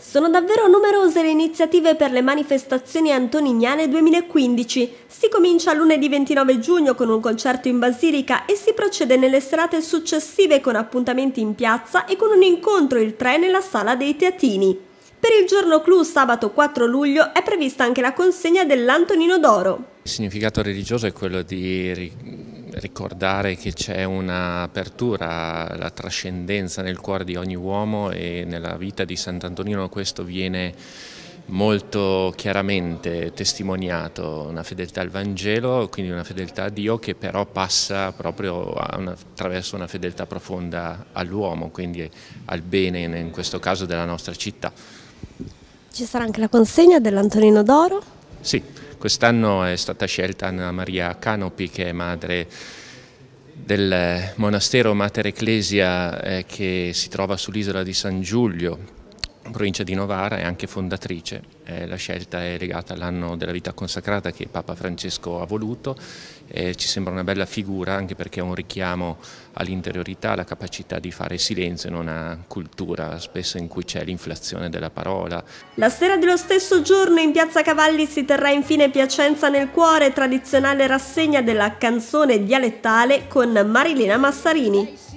Sono davvero numerose le iniziative per le manifestazioni antonignane 2015. Si comincia lunedì 29 giugno con un concerto in Basilica e si procede nelle serate successive con appuntamenti in piazza e con un incontro il 3 nella Sala dei Teatini. Per il giorno clou sabato 4 luglio è prevista anche la consegna dell'Antonino d'Oro. Il significato religioso è quello di ricordare che c'è un'apertura, la trascendenza nel cuore di ogni uomo e nella vita di Sant'Antonino questo viene molto chiaramente testimoniato, una fedeltà al Vangelo, quindi una fedeltà a Dio che però passa proprio una, attraverso una fedeltà profonda all'uomo, quindi al bene in questo caso della nostra città. Ci sarà anche la consegna dell'Antonino d'Oro? Sì, Quest'anno è stata scelta Anna Maria Canopi che è madre del monastero Mater Ecclesia eh, che si trova sull'isola di San Giulio provincia di Novara è anche fondatrice, eh, la scelta è legata all'anno della vita consacrata che Papa Francesco ha voluto, eh, ci sembra una bella figura anche perché è un richiamo all'interiorità, alla capacità di fare silenzio in una cultura spesso in cui c'è l'inflazione della parola. La sera dello stesso giorno in Piazza Cavalli si terrà infine Piacenza nel cuore, tradizionale rassegna della canzone dialettale con Marilena Massarini.